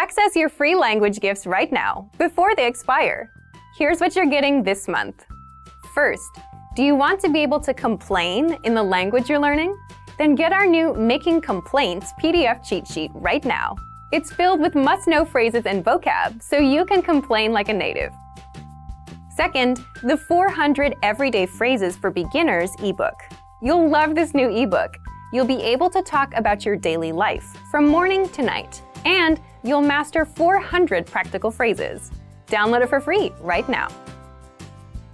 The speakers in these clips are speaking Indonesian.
Access your free language gifts right now, before they expire. Here's what you're getting this month. First, do you want to be able to complain in the language you're learning? Then get our new Making Complaints PDF cheat sheet right now. It's filled with must-know phrases and vocab, so you can complain like a native. Second, the 400 Everyday Phrases for Beginners ebook. You'll love this new ebook. You'll be able to talk about your daily life, from morning to night. And you'll master 400 practical phrases. Download it for free right now.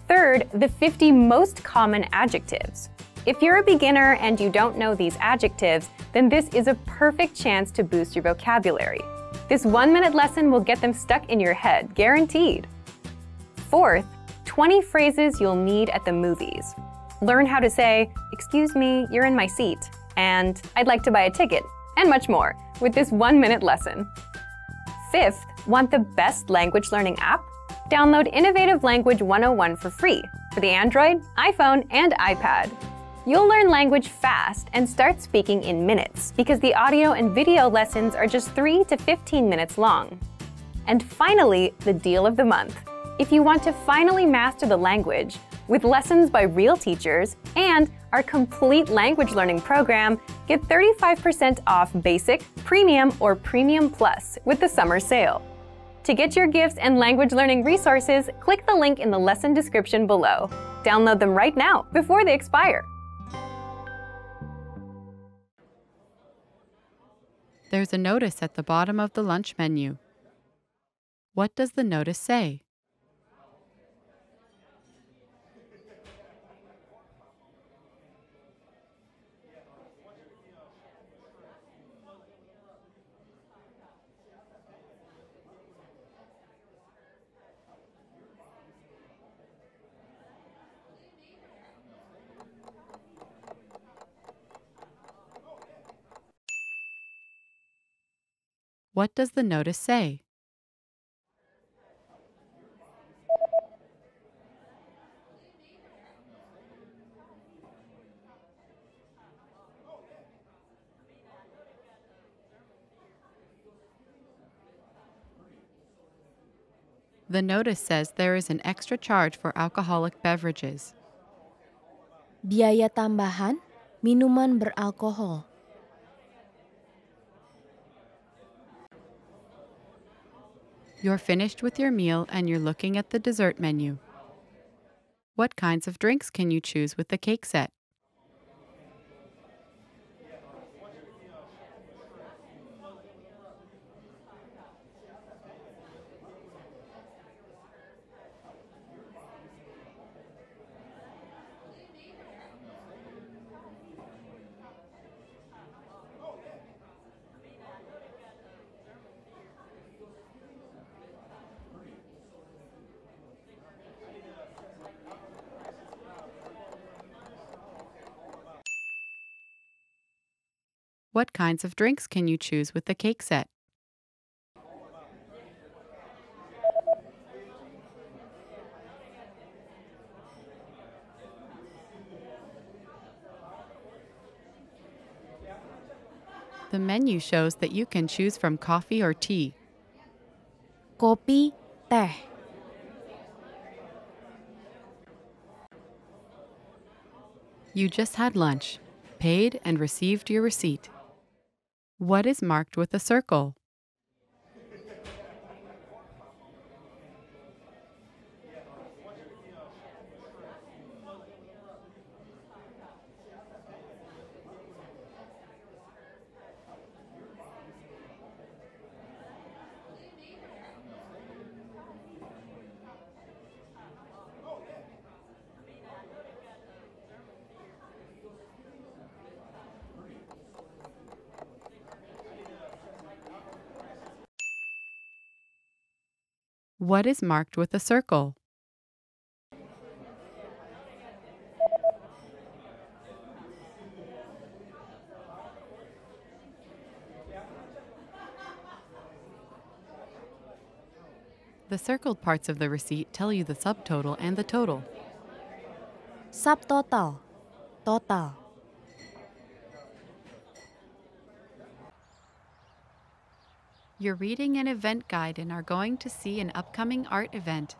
Third, the 50 most common adjectives. If you're a beginner and you don't know these adjectives, then this is a perfect chance to boost your vocabulary. This one-minute lesson will get them stuck in your head, guaranteed. Fourth, 20 phrases you'll need at the movies. Learn how to say, excuse me, you're in my seat, and I'd like to buy a ticket, and much more, with this one-minute lesson. Fifth, want the best language learning app? Download Innovative Language 101 for free for the Android, iPhone, and iPad. You'll learn language fast and start speaking in minutes because the audio and video lessons are just 3 to 15 minutes long. And finally, the deal of the month. If you want to finally master the language, with lessons by real teachers, and our complete language learning program, get 35% off Basic, Premium, or Premium Plus with the summer sale. To get your gifts and language learning resources, click the link in the lesson description below. Download them right now before they expire. There's a notice at the bottom of the lunch menu. What does the notice say? What does the notice say? The notice says there is an extra charge for alcoholic beverages. Biaya tambahan minuman beralkohol. You're finished with your meal and you're looking at the dessert menu. What kinds of drinks can you choose with the cake set? What kinds of drinks can you choose with the cake set? The menu shows that you can choose from coffee or tea. Kopi, teh. You just had lunch, paid and received your receipt. What is marked with a circle? What is marked with a circle? The circled parts of the receipt tell you the subtotal and the total. Subtotal. Total. You're reading an event guide and are going to see an upcoming art event.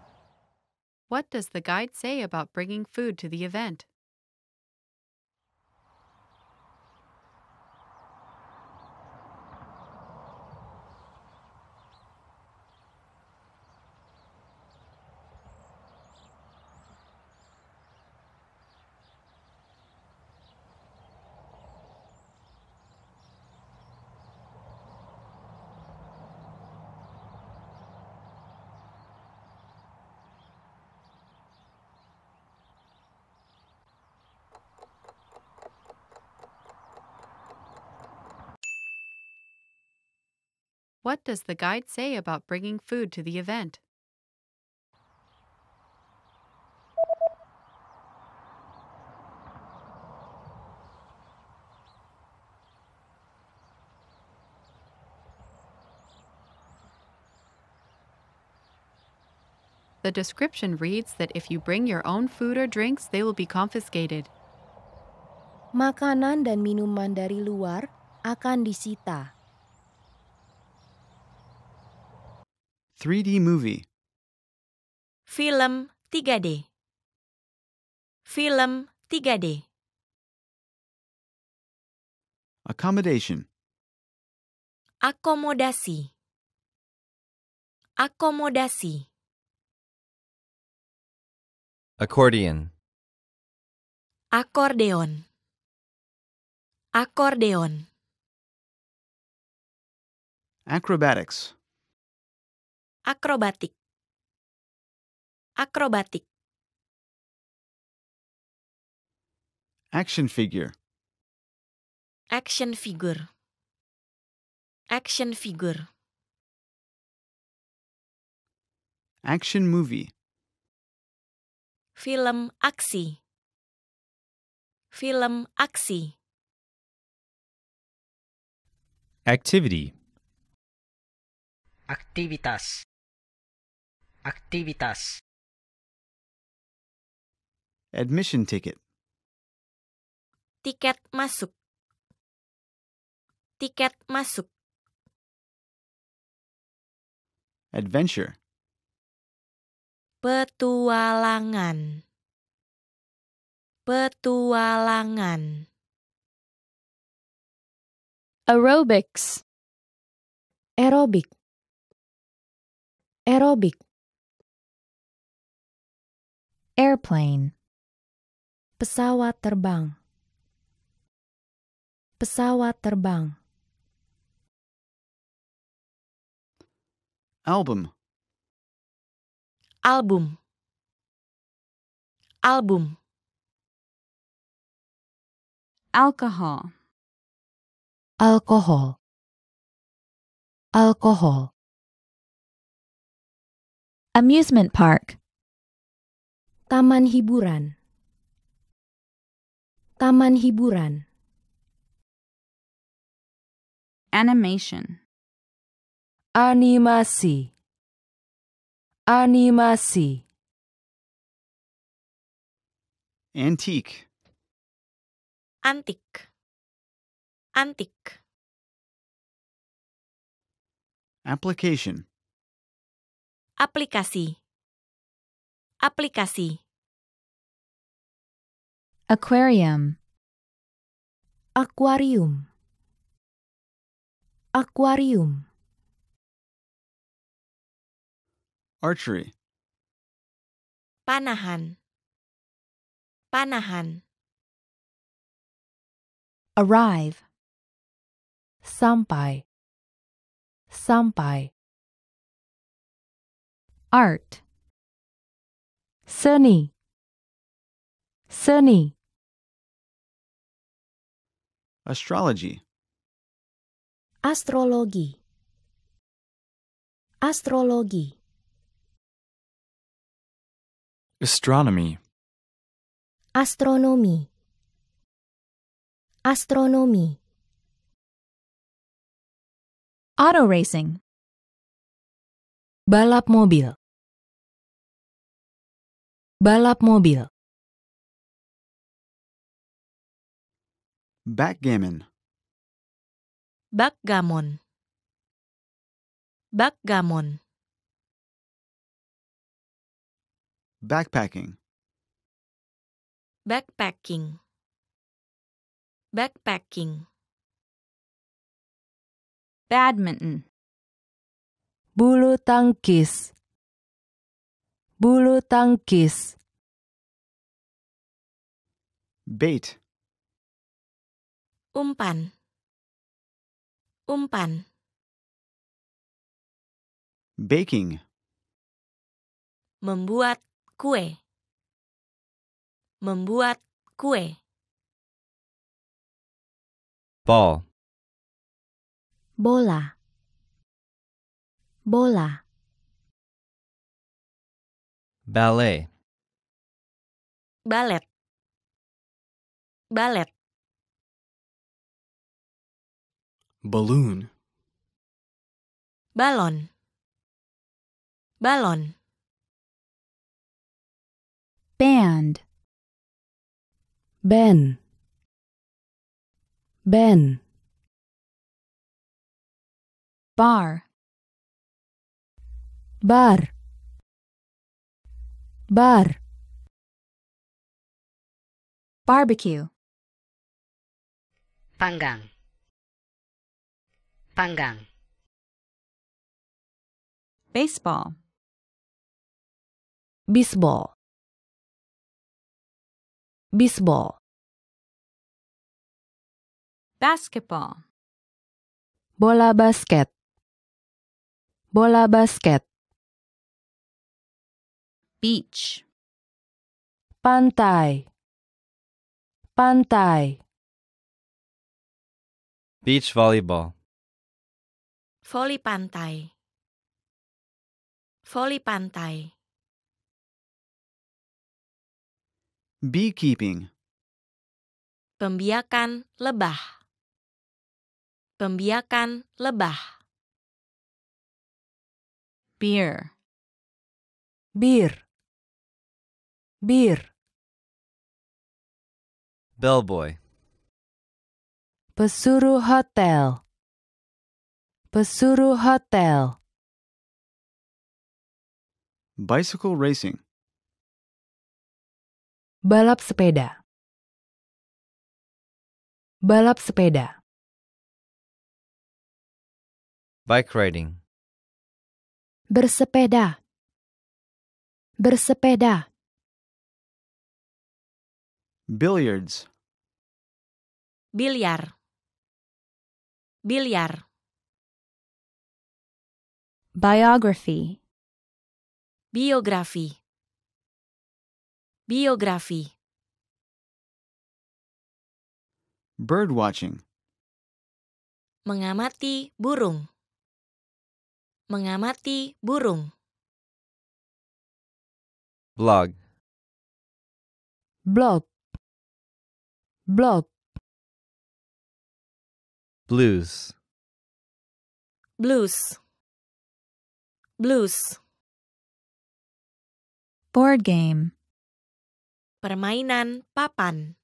What does the guide say about bringing food to the event? What does the guide say about bringing food to the event? The description reads that if you bring your own food or drinks, they will be confiscated. Makanan dan minuman dari luar akan disita. 3D movie. Film 3D. Film 3D. Accommodation. Akomodasi. Akomodasi. Accordion. Akordeon. Akordeon. Acrobatics. akrobatik akrobatik action figure action figure action figure action movie film aksi film aksi activity aktivitas Aktivitas Admission ticket Tiket masuk Tiket masuk Adventure Petualangan Petualangan Aerobics Aerobik Aerobik airplane pesawat terbang pesawat terbang album album album alcohol alcohol alcohol amusement park Taman hiburan. Taman hiburan. Animation. Animasi. Animasi. Antique. Antik. Antik. Application. Aplikasi. Aplikasi. Aquarium. Aquarium. Aquarium. Archery. Panahan. Panahan. Arrive. Sampai. Sampai. Art. Sunny. Sunny. Astrology. Astrologi. Astrologi. Astronomy. Astronomy. Astronomy. Auto racing. Balap mobil. Balap mobil. Backgammon. Backgammon. Backgammon. Backpacking. Backpacking. Backpacking. Badminton. Bulu tangkis. Bulu tangkis. Bait. Umpan. Umpan. Baking. Membuat kue. Membuat kue. Ball. Bola. Bola. Ballet. ballet, ballet. balloon balon balon band ben ben bar bar bar barbecue panggang Panggang. Baseball. Bisbol. Bisbol. Basketball. Bola basket. Bola basket. Beach. Pantai. Pantai. Beach volleyball. Voli pantai. Voli pantai. Beekeeping. Pembiakan lebah. Pembiakan lebah. Beer. Beer. Beer. Bellboy. Pesuruh hotel. Pesuruh hotel. Bicycle racing. Balap sepeda. Balap sepeda. Bike riding. Bersepeda. Bersepeda. Billiards. Biliar. Biliar. Biography Biografi Biografi watching, Mengamati burung Mengamati burung Blog Blog Blog Blues Blues Blues. Board game. Permainan papan.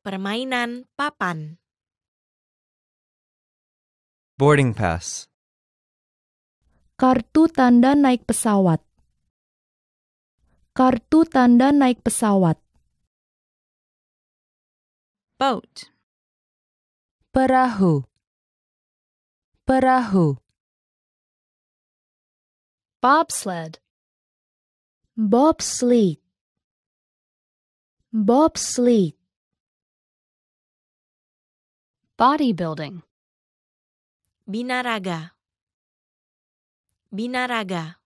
Permainan papan. Boarding pass. Kartu tanda naik pesawat. Kartu tanda naik pesawat. Boat. Perahu. Perahu. bobsled bobsled bobsled bodybuilding binaraga binaraga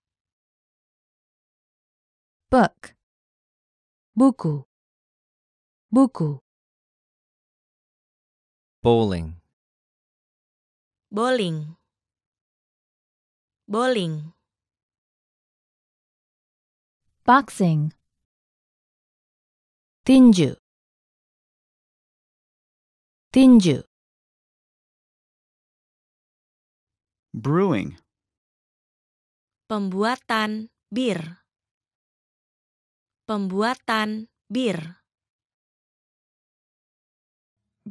book buku buku bowling bowling bowling boxing tinju tinju brewing pembuatan bir pembuatan bir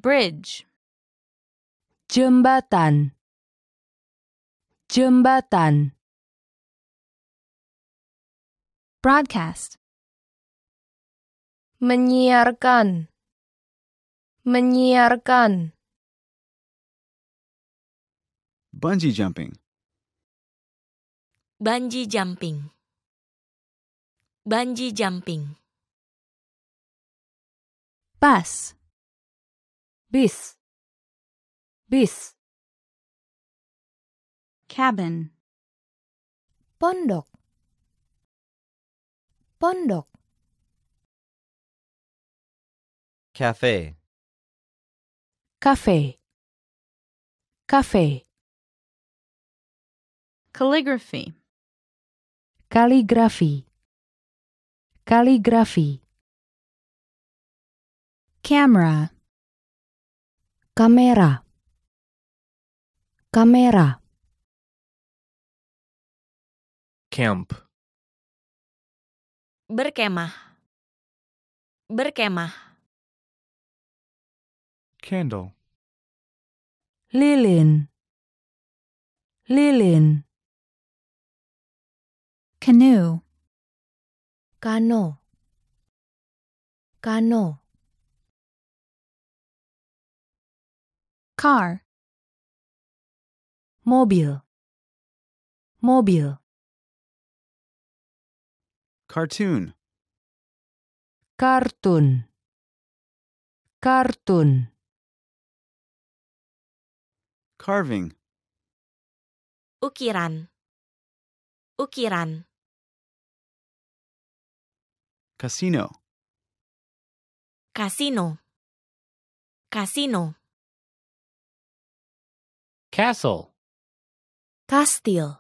bridge jembatan jembatan broadcast menyiarkan menyiarkan bungee jumping bungee jumping bungee jumping bus bis bis cabin pondok Pondok. Cafe. Cafe. Cafe. Calligraphy. Calligraphy. Calligraphy. Camera. Camera. Camera. Camp. berkemah berkemah candle lilin lilin canoe kano kano car mobil mobil Cartoon. Cartoon. Cartoon. Carving. Ukiran. Ukiran. Casino. Casino. Casino. Castle. Castillo.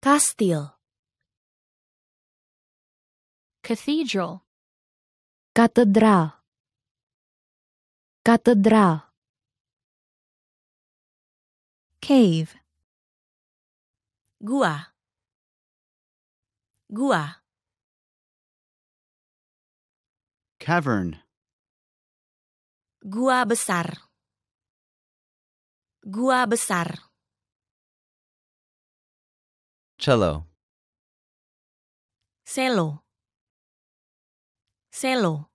Castillo. Cathedral. Catedral. Catedral. Cave. Gua. Gua. Cavern. Gua besar. Gua besar. Cello. Cello. Selo.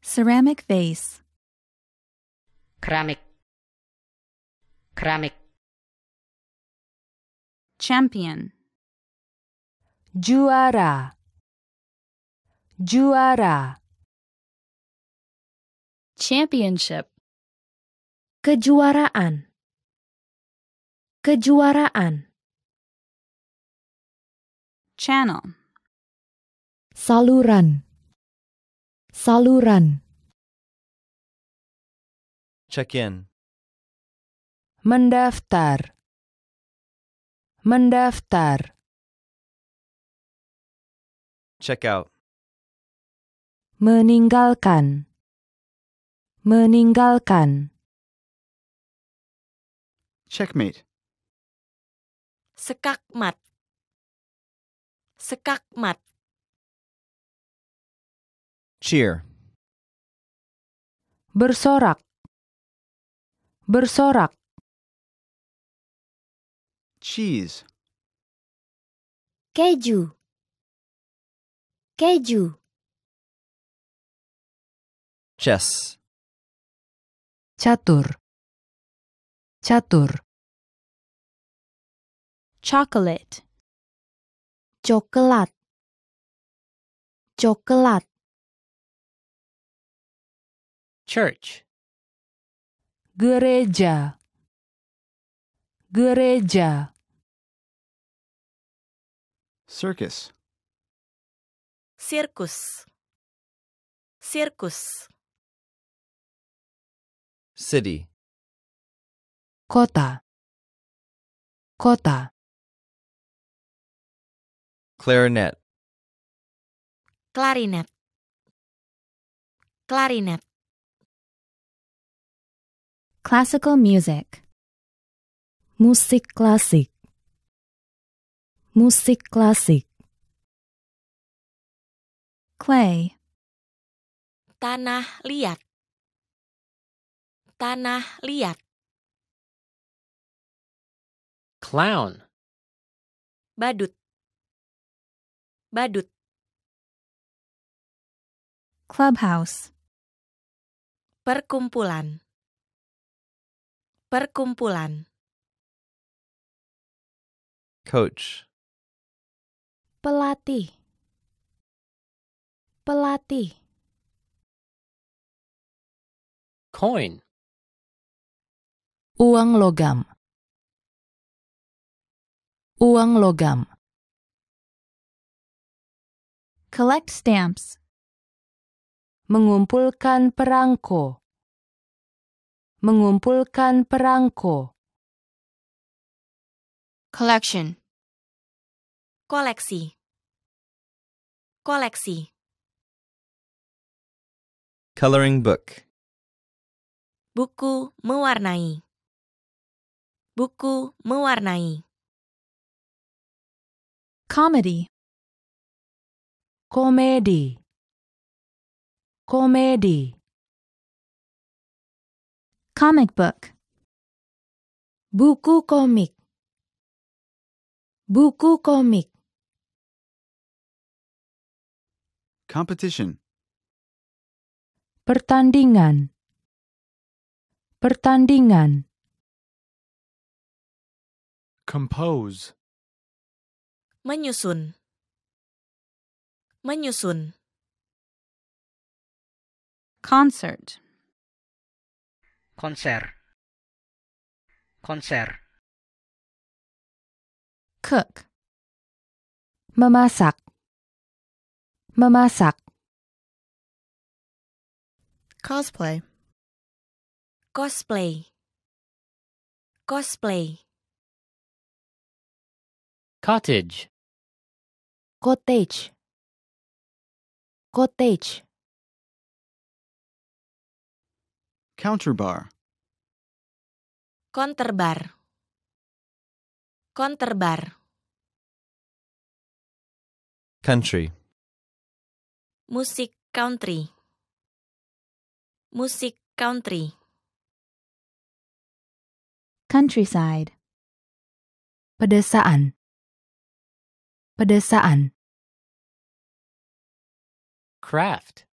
Ceramic vase. Keramik. Keramik. Champion. Juara. Juara. Championship. Kejuaraan. Kejuaraan. Channel saluran saluran check in mendaftar mendaftar check out meninggalkan meninggalkan checkmate sekakmat sekakmat Cheer. Bersorak. Bersorak. Cheese. Keju. Keju. Chess. Catur. Catur. Chocolate. Coklat. Coklat. Church. Gereja. Gereja. Circus. Circus. Circus. City. Kota. Kota. Clarinet. Clarinet. Clarinet. Classical music. Musik klasik. Musik klasik. Clay. Tanah liat. Tanah liat. Clown. Badut. Badut. Clubhouse. Perkumpulan Perkumpulan Coach Pelatih Pelatih Coin Uang logam Uang logam Collect stamps Mengumpulkan perangko mengumpulkan perangko. Collection. Koleksi. Koleksi. Coloring book. Buku mewarnai. Buku mewarnai. Comedy. Komedi. Komedi. Comic book. Buku komik. Buku komik. Competition. Pertandingan. Pertandingan. Compose. Menyusun. Menyusun. Concert konser konser cook memasak memasak cosplay cosplay cosplay cottage cottage cottage Counterbar. Counterbar. Counterbar. Country. Musik country. Musik country. Countryside. Pedesaan. Pedesaan. Craft.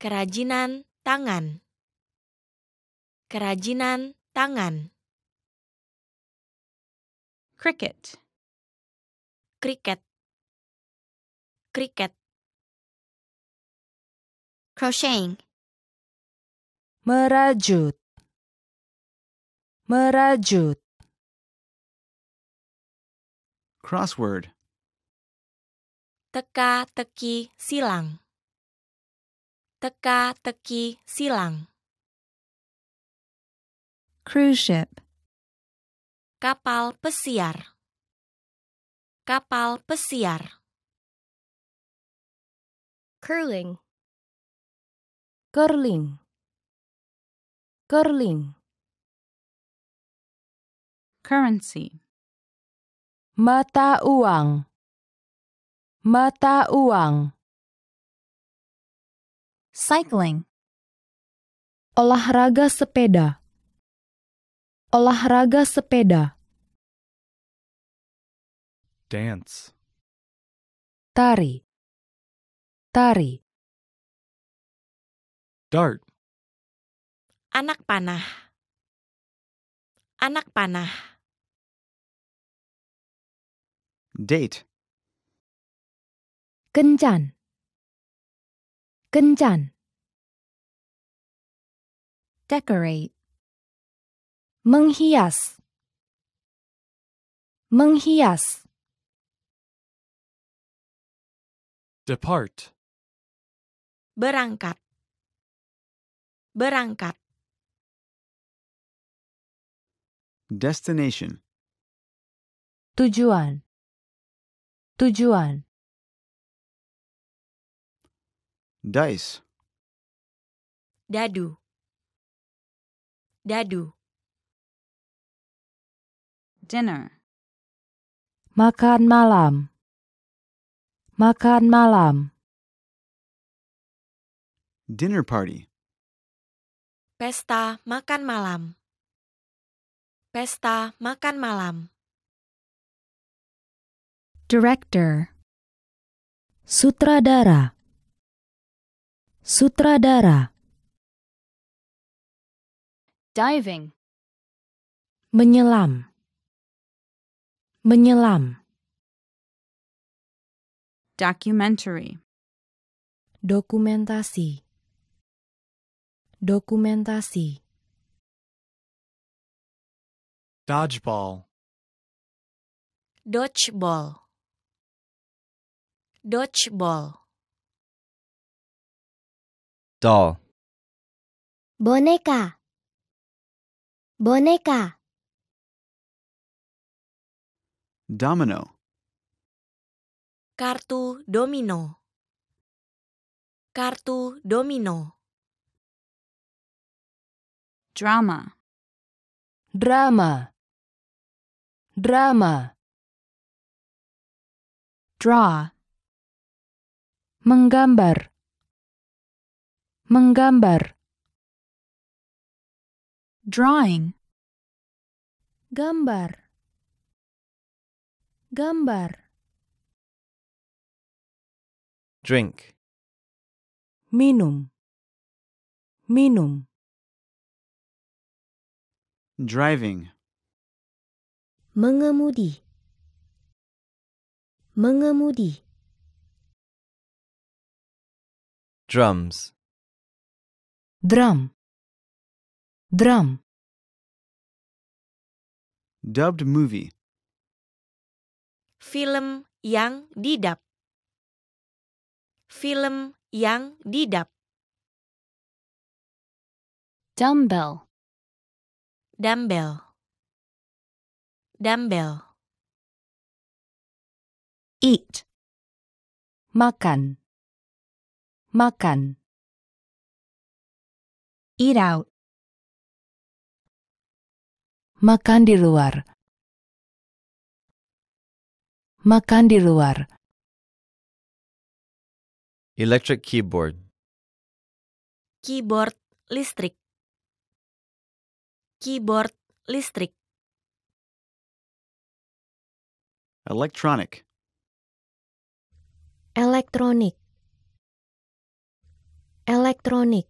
Kerajinan tangan. Kerajinan tangan. Cricket. cricket, Cricket. Crocheting. Merajut. Merajut. Crossword. Teka-teki silang. Teka-teki silang cruise ship. Kapal pesiar. Kapal pesiar. Curling. Curling. Curling. Currency. Mata uang. Mata uang. Cycling. Olahraga sepeda Olahraga sepeda. Dance. Tari. Tari. Dart. Anak panah. Anak panah. Date. Kencan. Kencan. Decorate menghias menghias depart berangkat berangkat destination tujuan tujuan dice dadu dadu dinner. Makan malam. Makan malam. Dinner party. Pesta makan malam. Pesta makan malam. Director. Sutradara. Sutradara. Diving. Menyelam. Menyelam. Documentary. Dokumentasi. Dokumentasi. Dodgeball. Dodgeball. Dodgeball. Doll. Boneka. Boneka. Domino. Kartu domino. Kartu domino. Drama. Drama. Drama. Draw. Menggambar. Menggambar. Drawing. Gambar. Gambar. Drink. Minum. Minum. Driving. Mengemudi. Mengemudi. Drums. Drum. Drum. Dubbed movie film yang didap film yang didap dumbbell dumbbell dumbbell eat makan makan eat out makan di luar makan di luar. Electric keyboard. Keyboard listrik. Keyboard listrik. Electronic. Elektronik. Elektronik.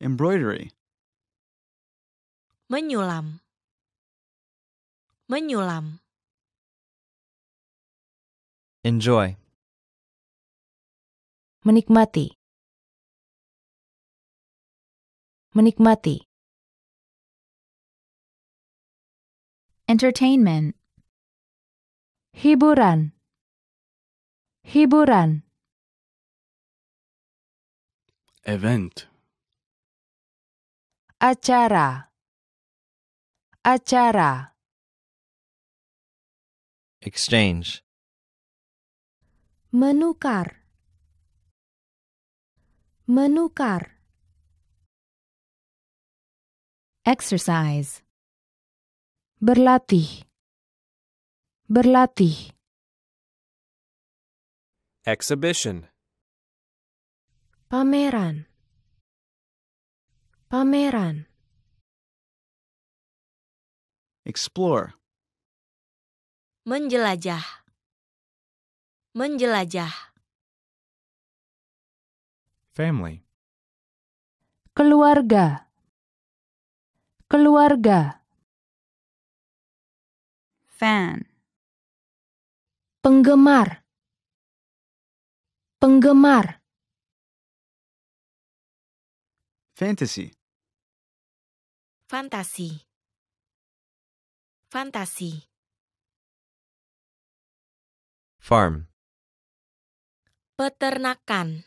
Embroidery. Menyulam. Menyulam. Enjoy. Menikmati. Menikmati. Entertainment. Hiburan. Hiburan. Event. Acara. Acara. exchange menukar menukar exercise berlatih berlatih exhibition pameran pameran explore menjelajah menjelajah family keluarga keluarga fan penggemar penggemar fantasy fantasi fantasi Farm. Peternakan.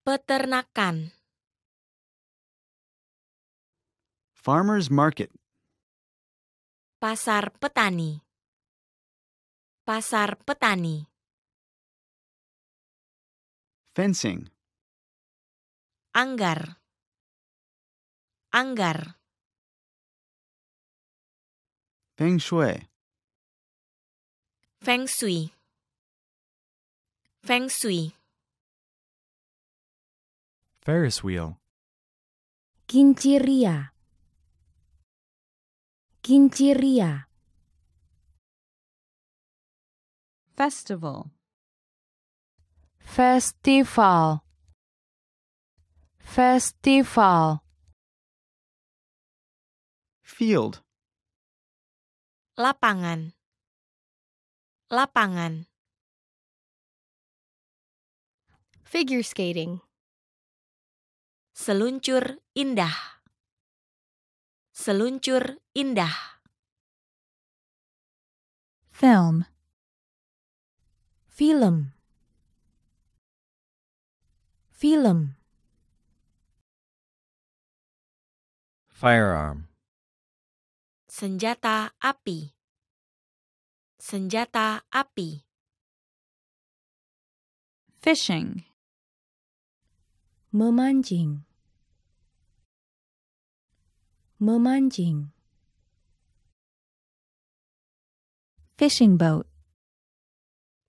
Peternakan. Farmers Market. Pasar petani. Pasar petani. Fencing. Anggar. Anggar. Feng Shui. Feng Shui Feng Shui Ferris wheel Quinchería Quinchería Festival Festival Festival Field Lapangan Lapangan. Figure skating. Seluncur indah. Seluncur indah. Film. Film. Film. Firearm. Senjata api Senjata api. Fishing. Memancing. Memancing. Fishing boat.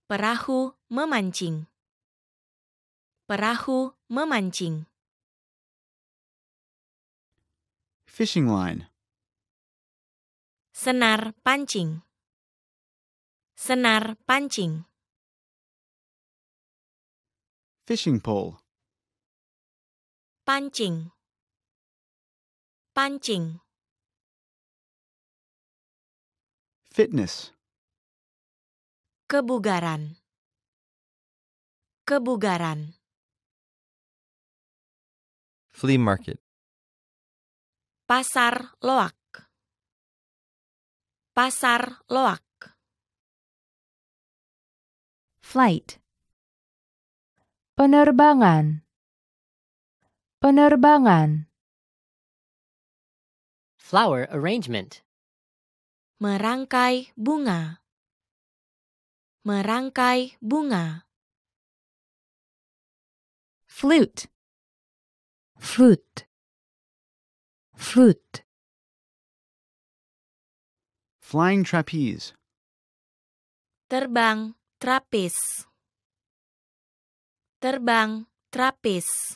Perahu memancing. Perahu memancing. Fishing line. Senar pancing. Senar pancing. Fishing pole. Pancing. Pancing. Fitness. Kebugaran. Kebugaran. Flea market. Pasar loak. Pasar loak. flight. Penerbangan. Penerbangan. Flower arrangement. Merangkai bunga. Merangkai bunga. Flute. Flute. Flute. Flying trapeze. Terbang. trapis terbang trapis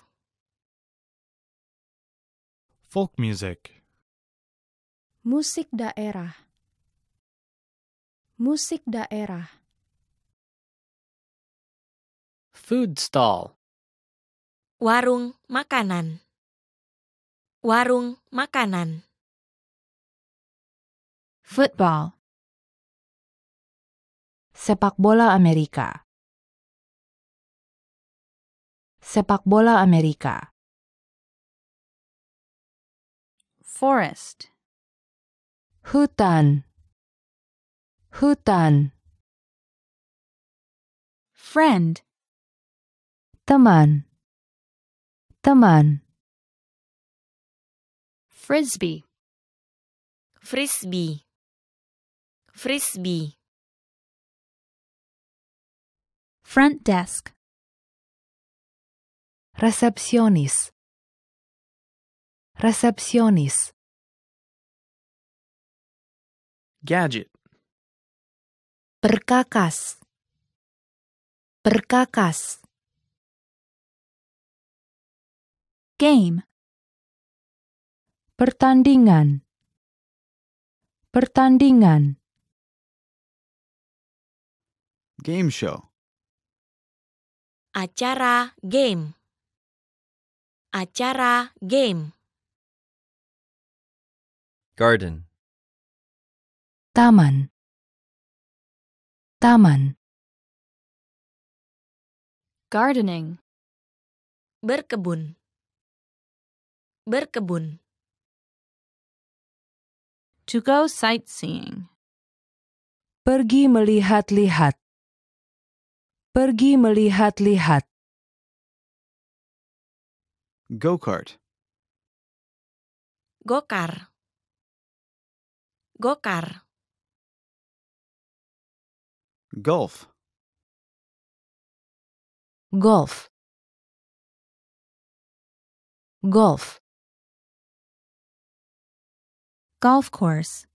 folk music musik daerah musik daerah food stall warung makanan warung makanan football Sepak bola Amerika. Sepak bola Amerika. Forest. Hutan. Hutan. Friend. Teman. Teman. Frisbee. Frisbee. Frisbee. Front desk. Recepcionis. Recepcionis. Gadget. Perkakas. Perkakas. Game. Pertandingan. Pertandingan. Game show. Acara game. Acara game. Garden. Taman. Taman. Gardening. Berkebun. Berkebun. To go sightseeing. Pergi melihat-lihat. Pergi melihat-lihat. Go-kart. go go kar Golf. Golf. Golf. Golf course.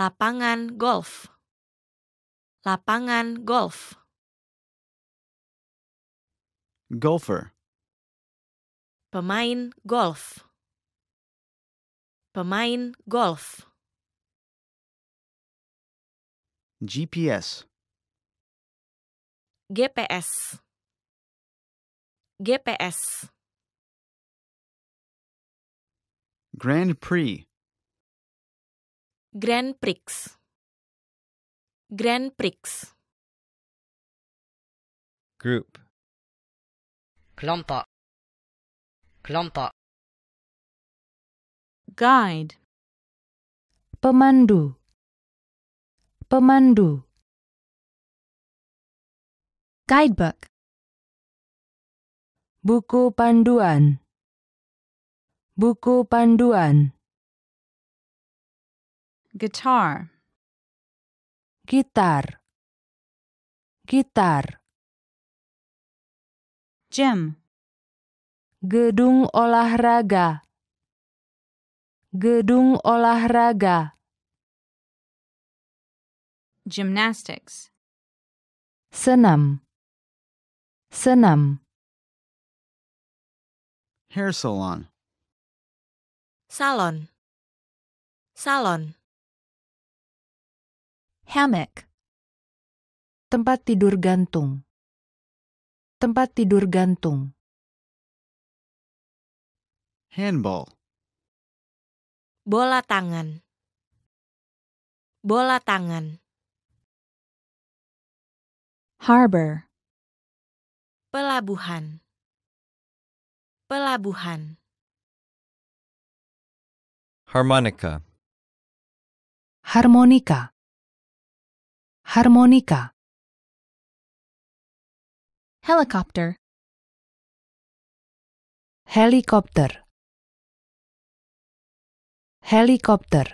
Lapangan golf. Lapangan golf. Golfer. Pemain golf. Pemain golf. GPS. GPS. GPS. Grand Prix. Grand Prix. Grand Prix. Group. Klompa. Klompa. Guide. Pemandu. Pemandu. Guidebook. Buku panduan. Buku panduan. Guitar. Gitar. Gitar. Gym. Gedung olahraga. Gedung olahraga. Gymnastics. Senam. Senam. Hair salon. Salon. Salon. Hammock. Tempat tidur gantung. Tempat tidur gantung. Handball. Bola tangan. Bola tangan. Harbor. Pelabuhan. Pelabuhan. Harmonika. Harmonika. Harmonika. Helicopter. Helicopter. Helicopter.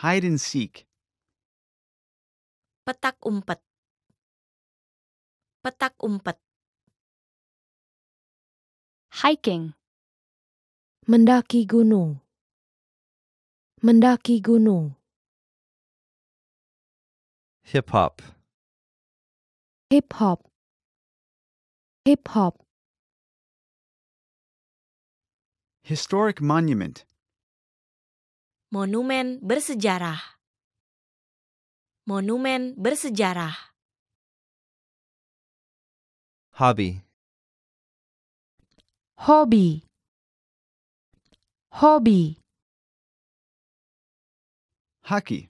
Hide and seek. Petak umpet. Petak umpet. Hiking. Mendaki gunung. Mendaki gunung. Hip hop. hip hop hip hop historic monument monumen bersejarah monumen bersejarah hobby hobby, hobby, hockey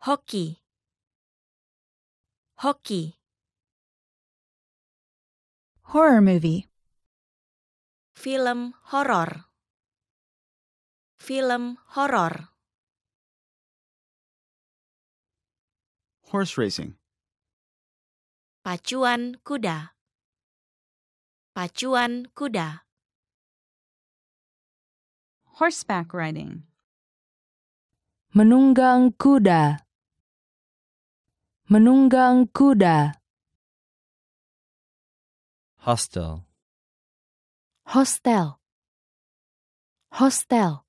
hockey. Hoki. Horror movie. Film horor. Film horor. Horse racing. Pacuan kuda. Pacuan kuda. Horseback riding. Menunggang kuda menunggang kuda hostel hostel hostel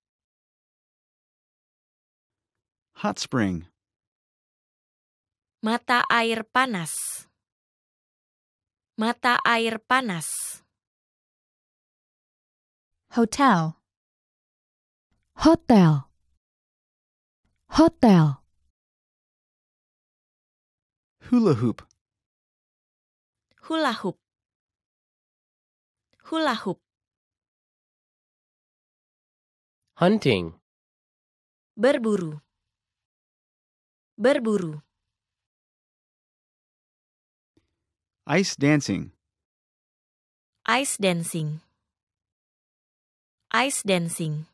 hot spring mata air panas mata air panas hotel hotel hotel Hula hoop. Hula hoop. Hula hoop. Hunting. Berburu. Berburu. Ice dancing. Ice dancing. Ice dancing.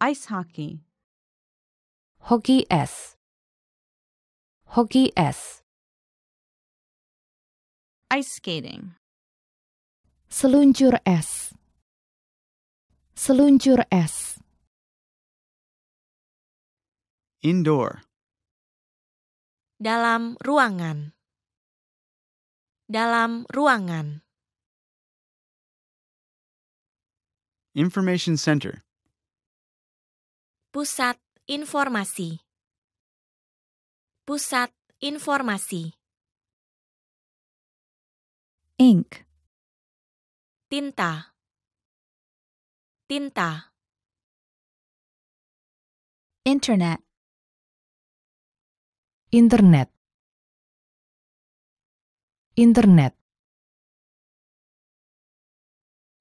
Ice hockey. Hockey S. Hoki S. Ice skating. Seluncur es. Seluncur es. Indoor. Dalam ruangan. Dalam ruangan. Information Center. Pusat Informasi. Pusat informasi. Ink. Tinta. Tinta. Internet. Internet. Internet.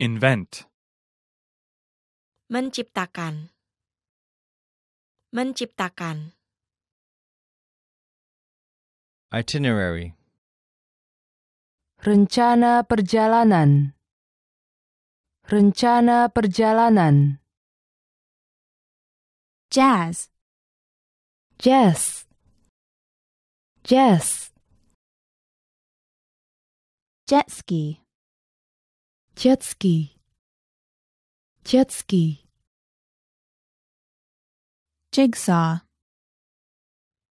Invent. Menciptakan. Menciptakan. Itinerary Rencana perjalanan Rencana perjalanan Jazz Jazz Jazz Jet ski Jet ski Jet ski Jigsaw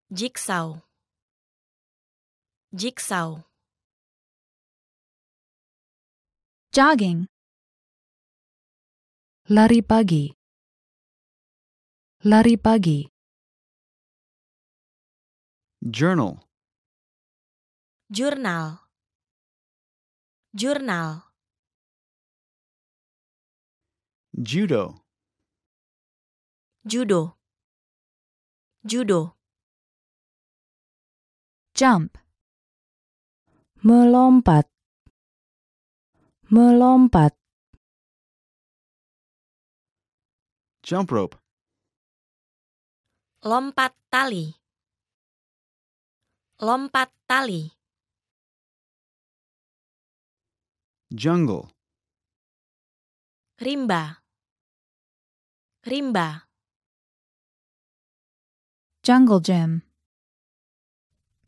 Jigsaw Jigsaw. Jogging. Lari pagi. Lari pagi. Journal. Jurnal. Jurnal. Judo. Judo. Judo. Jump melompat melompat jump rope lompat tali lompat tali jungle rimba rimba jungle gym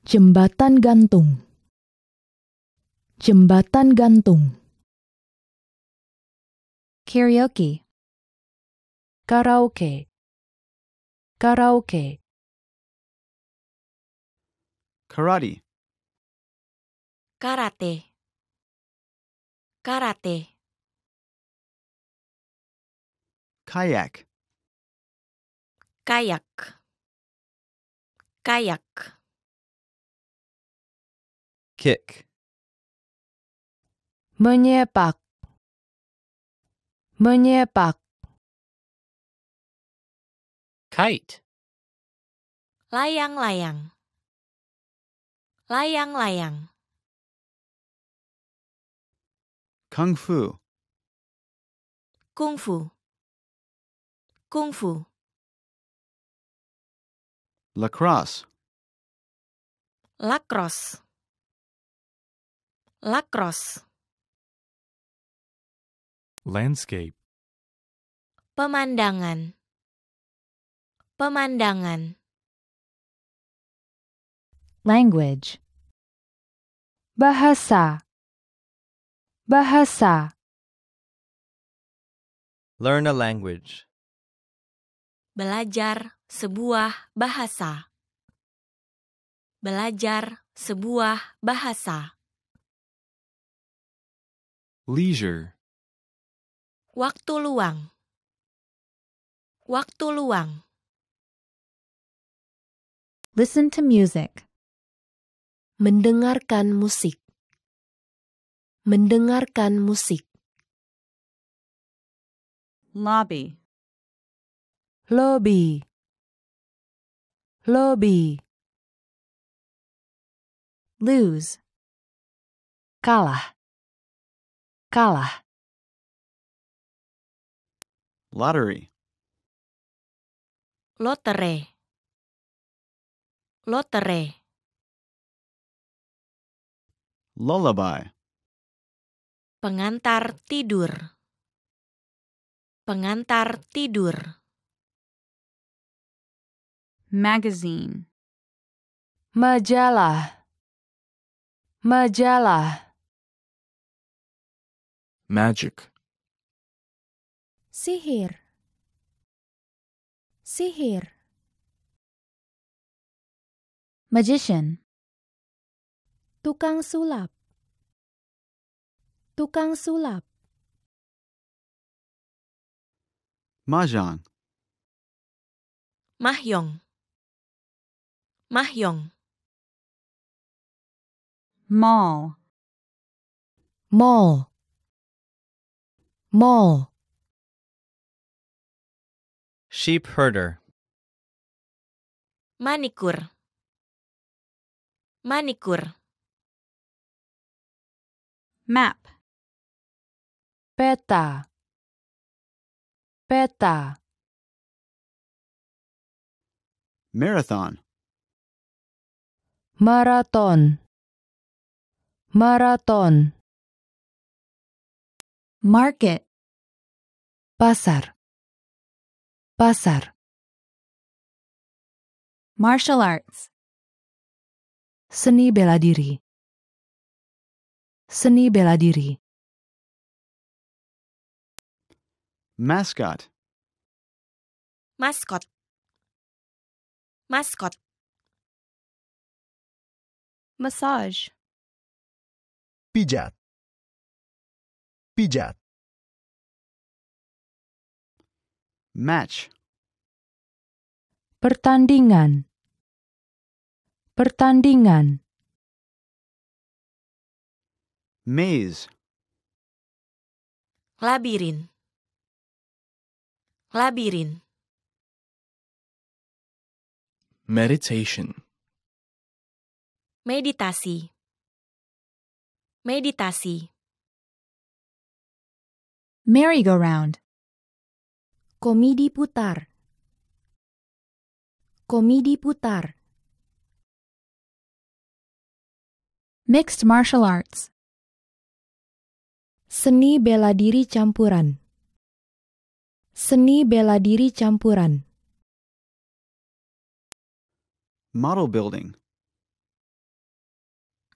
jembatan gantung Jembatan Gantung Karaoke Karaoke Karaoke Karate Karate Karate Kayak Kayak Kayak Kick menyepak menyepak kite layang-layang layang-layang kung fu kung fu kung fu lacrosse lacrosse lacrosse Landscape. Pemandangan. Pemandangan. Language. Bahasa. Bahasa. Learn a language. Belajar sebuah bahasa. Belajar sebuah bahasa. Leisure. Waktu luang. Waktu luang. Listen to music. Mendengarkan musik. Mendengarkan musik. Lobby. Lobby. Lobby. Lose. Kalah. Kalah. Lottery. Lottery. Lottery. Lullaby. Pengantar tidur. Pengantar tidur. Magazine. Majalah. Majalah. Magic. sihir sihir magician tukang sulap tukang sulap mahjong mahjong mahjong mall mall mall Sheep herder. Manicure. Manicure. Map. Peta. Peta. Marathon. Marathon. Marathon. Market. Pasar. Pasar. Martial arts. Seni bela diri. Seni bela diri. Mascot. mascot, mascot, Massage. Pijat. Pijat. Match. Pertandingan. Pertandingan. Maze. Labirin. Labirin. Meditation. Meditasi. Meditasi. Merry-go-round. Komedi putar. Komedi putar. Mixed martial arts. Seni bela diri campuran. Seni bela diri campuran. Model building.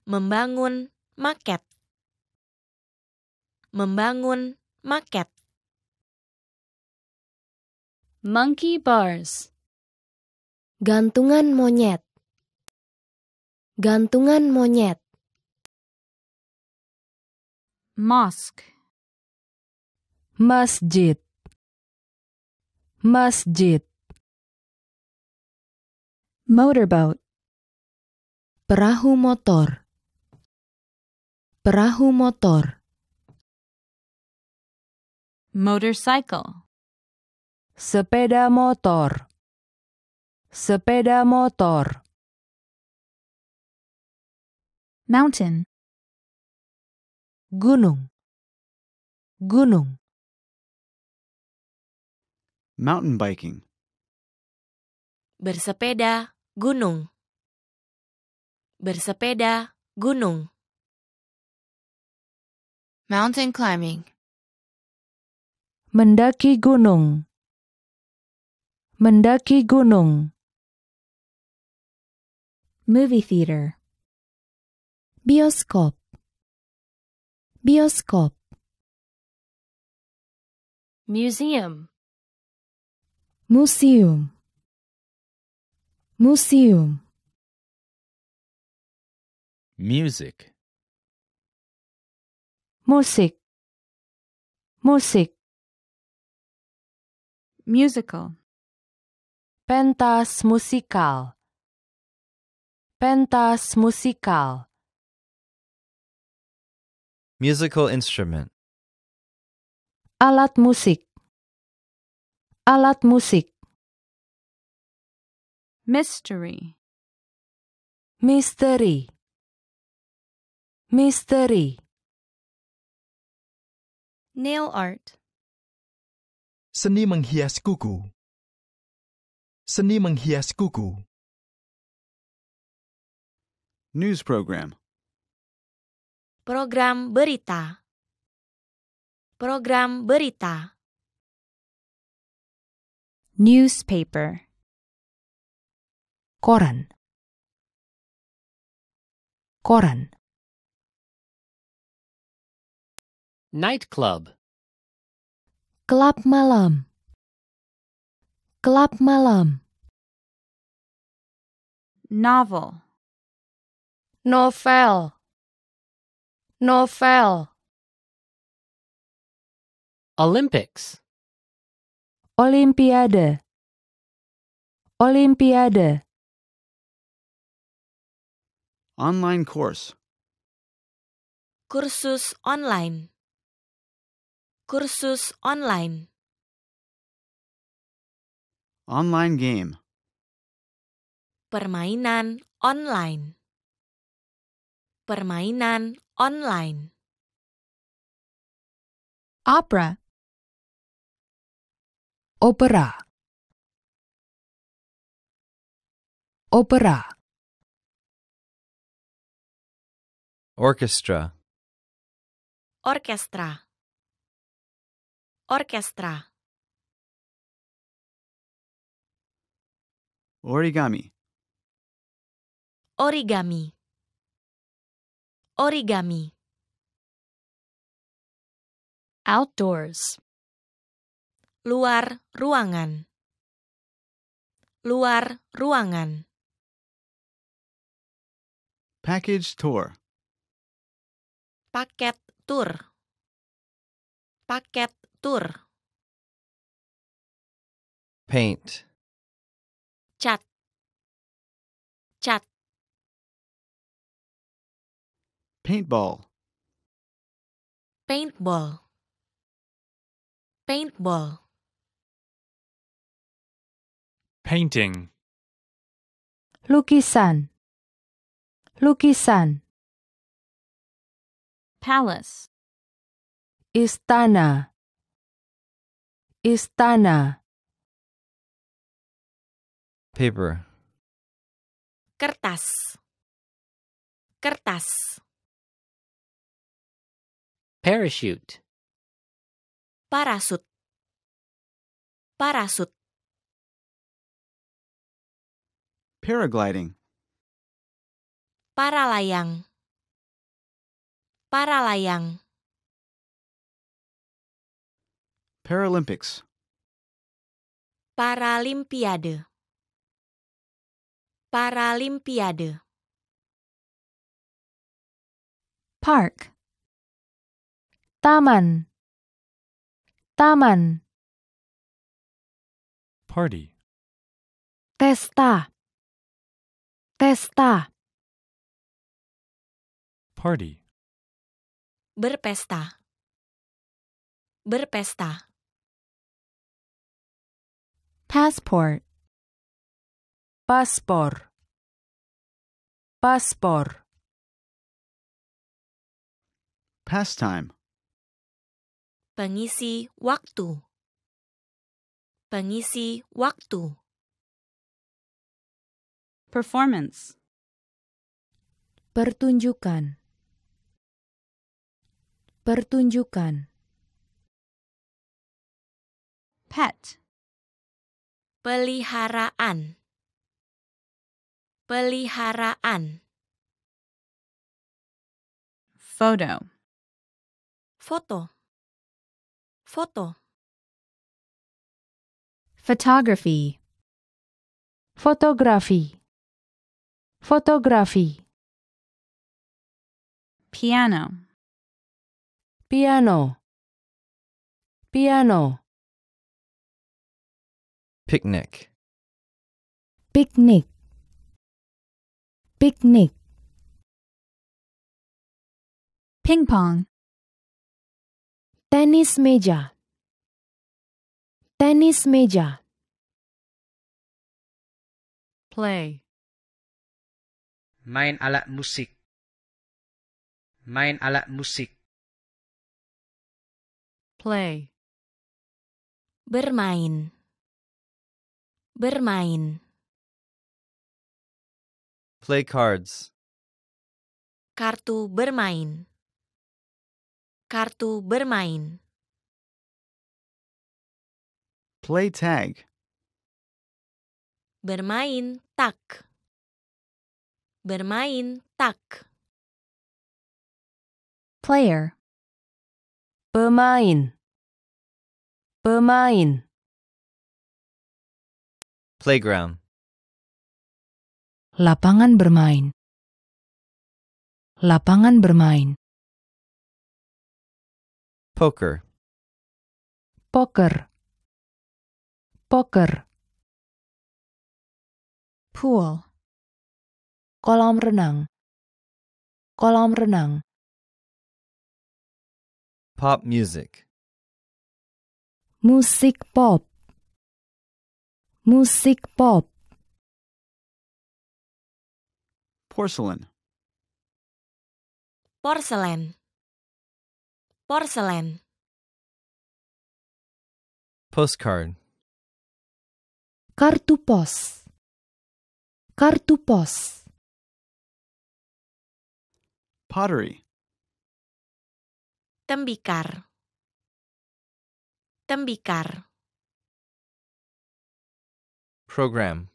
Membangun maket. Membangun maket. Monkey bars. Gantungan monyet. Gantungan monyet. Mosque. Masjid. Masjid. Motorboat. Perahu motor. Perahu motor. Motorcycle sepeda motor sepeda motor mountain gunung gunung mountain biking bersepeda gunung bersepeda gunung mountain climbing mendaki gunung Mendaki gunung. Movie theater. Bioskop. Bioskop. Museum. Museum. Museum. Music. Music. Music. Musical. pentas musikal pentas musikal musical instrument alat musik alat musik mystery misteri misteri nail art seni menghias kuku Seni menghias kuku. News program. Program berita. Program berita. Newspaper. Koran. Koran. Nightclub. Club malam. Klub malam. Novel. Novel. Novel. Olympics. Olympiade. Olympiade. Online course. Kursus online. Kursus online. Online game. Permainan online. Permainan online. Opera. Opera. Opera. Orchestra. Orchestra. Orchestra. Origami. Origami. Origami. Outdoors. Luar ruangan. Luar ruangan. Package tour. Paket tour. Paket tour. Paint chặt chặt paintball paintball paintball painting lukisan lukisan palace istana istana paper kertas kertas parachute parasut parasut paragliding paralayang paralayang Paralympics Paralimpiade Paralimpiade Park Taman Taman Party Testa Testa Party Berpesta Berpesta Passport paspor paspor pastime pengisi waktu pengisi waktu performance pertunjukan pertunjukan pet peliharaan Peliharaan. Photo. Photo. Photo. Photography. Photography. Photography. Piano. Piano. Piano. Picnic. Picnic. Piknik Ping pong Tenis meja Tenis meja Play Main alat musik Main alat musik Play Bermain Bermain Play cards. Kartu bermain. Kartu bermain. Play tag. Bermain tak. Bermain tak. Player. Bermain. Bermain. Playground. Lapangan bermain. Lapangan bermain. Poker. Poker. Poker. Pool. Kolam renang. Kolam renang. Pop music. Musik pop. Musik pop. Porcelain. Porcelain. Porcelain. Postcard. Kartu pos. Kartu pos. Pottery. Tembikar. Tembikar. Program.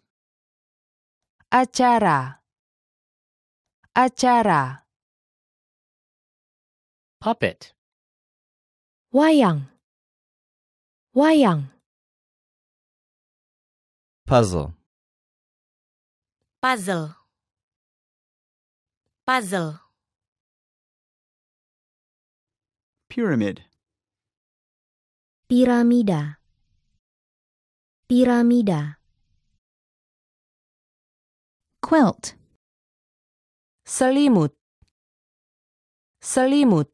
Acara. Acara Puppet Wayang Wayang Puzzle Puzzle Puzzle Pyramid Piramida Piramida Quilt selimut selimut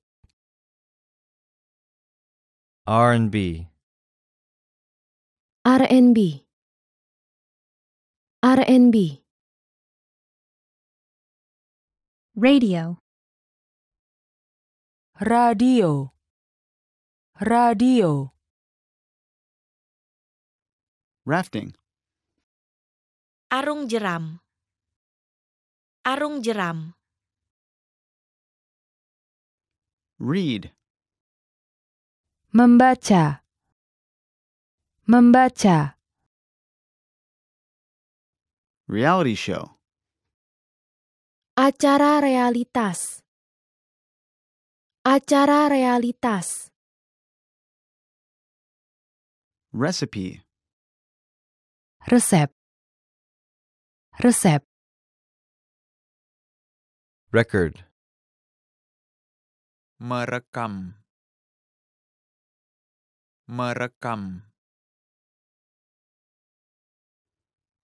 R&B R&B R&B radio radio radio rafting arung jeram Arung jeram. Read. Membaca. Membaca. Reality show. Acara realitas. Acara realitas. Recipe. Resep. Resep. Record. Merekam. Merekam.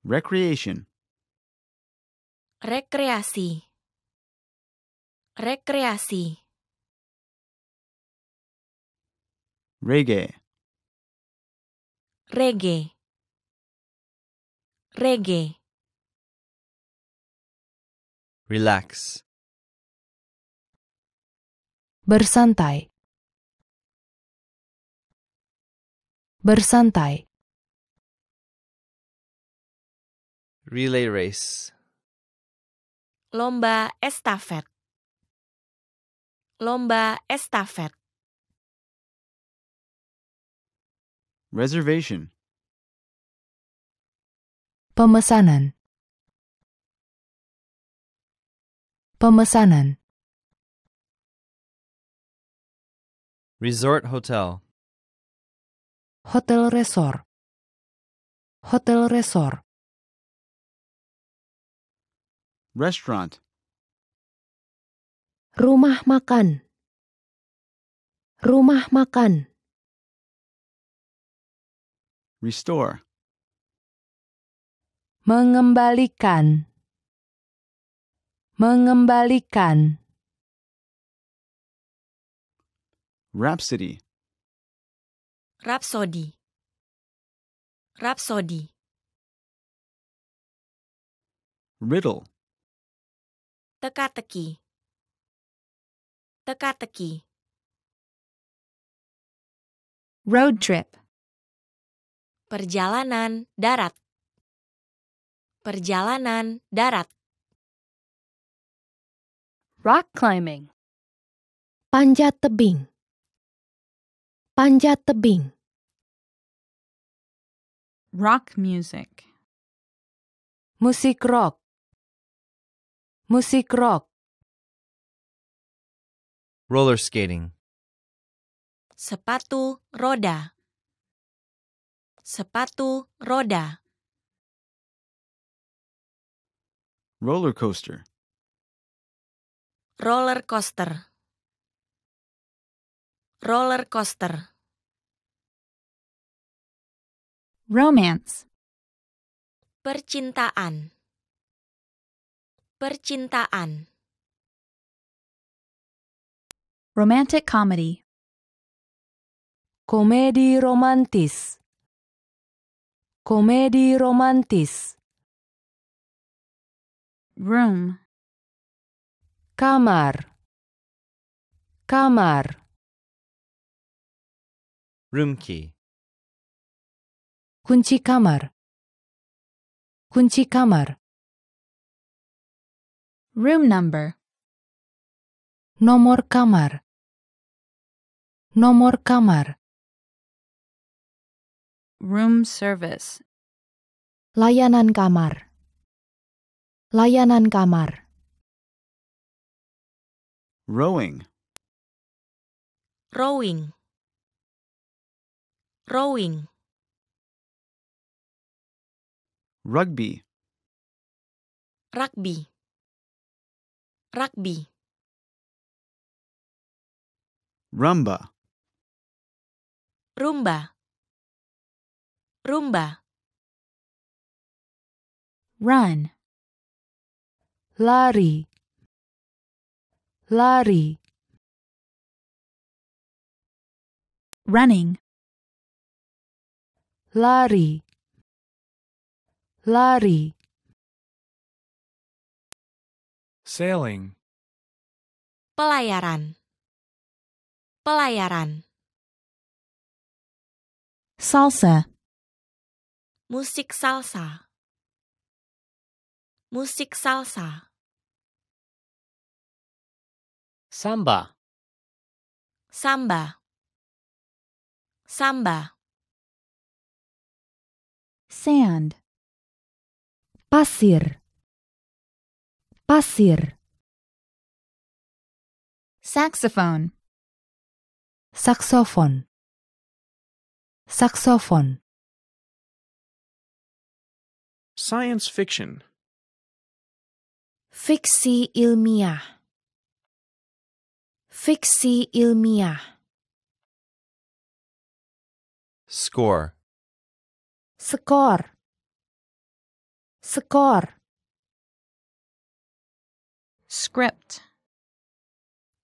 Recreation. Rekreasi. Rekreasi. Reggae. Reggae. Reggae. Relax. bersantai bersantai relay race lomba estafet lomba estafet reservation pemesanan pemesanan Resort Hotel. Hotel Resor. Hotel Resor. Restaurant. Rumah makan. Rumah makan. Restore. Mengembalikan. Mengembalikan. Rhapsody. Rhapsody. Rhapsody. Riddle. Teka-teki. Teka-teki. Road trip. Perjalanan darat. Perjalanan darat. Rock climbing. Panjat tebing. Panjat tebing. Rock music. Musik rock. Musik rock. Roller skating. Sepatu roda. Sepatu roda. Roller coaster. Roller coaster roller coaster. Romance. Percintaan. Percintaan. Romantic comedy. Komedi romantis. Komedi romantis. Room. Kamar. Kamar. Room key. Kunci kamar. Kunci kamar. Room number. Nomor kamar. Nomor kamar. Room service. Layanan kamar. Layanan kamar. Rowing. Rowing. Rowing. Rugby. Rugby. Rugby. Rumba. Rumba. Rumba. Run. Lari. Lari. Running. lari lari sailing pelayaran pelayaran salsa musik salsa musik salsa samba samba samba sand pasir pasir saxophone saxophone saxophone science fiction fiksi ilmiah fiksi ilmiah score Skor. Skor. Script.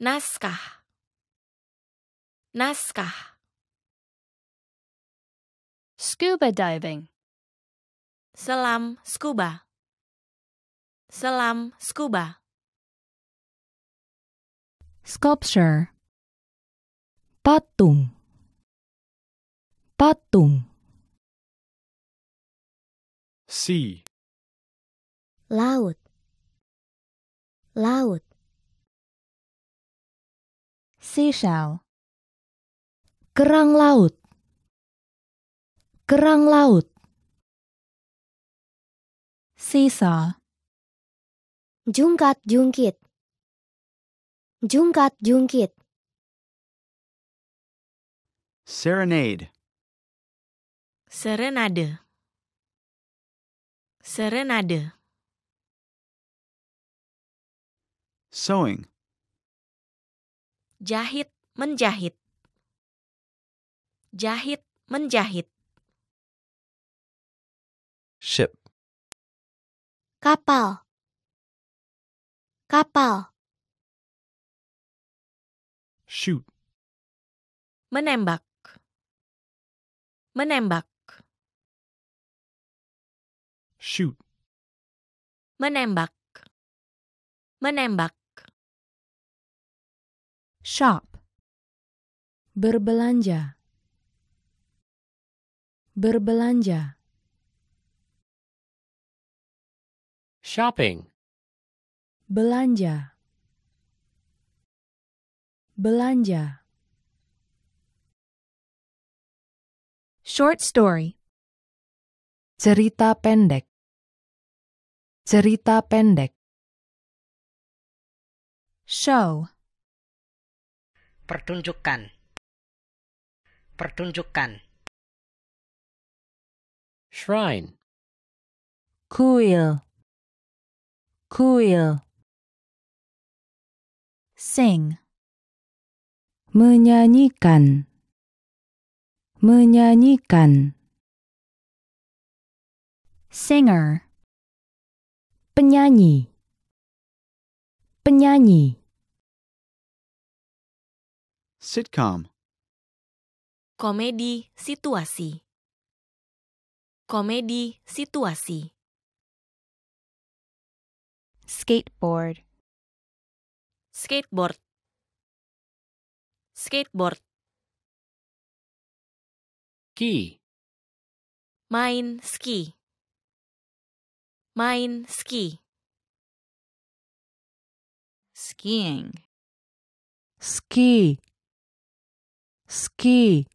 Naskah. Naskah. Scuba diving. Selam scuba. Selam scuba. Sculpture. Patung. Patung. Sea. Laut. Laut. Seashell. Kerang laut. Kerang laut. Seesaw. Jungkat jungkit. Jungkat jungkit. Serenade. Serenade. Serenade. Sewing. Jahit, menjahit. Jahit, menjahit. Ship. Kapal. Kapal. Shoot. Menembak. Menembak. Shoot. Menembak. Menembak. Shop. Berbelanja. Berbelanja. Shopping. Belanja. Belanja. Short story. Cerita pendek. Cerita pendek. Show. Pertunjukan. Pertunjukan. Shrine. Kuil. Kuil. Sing. Menyanyikan. Menyanyikan. Singer penyanyi penyanyi sitcom komedi situasi komedi situasi skateboard skateboard skateboard ski main ski main ski. Skiing. Ski. Ski.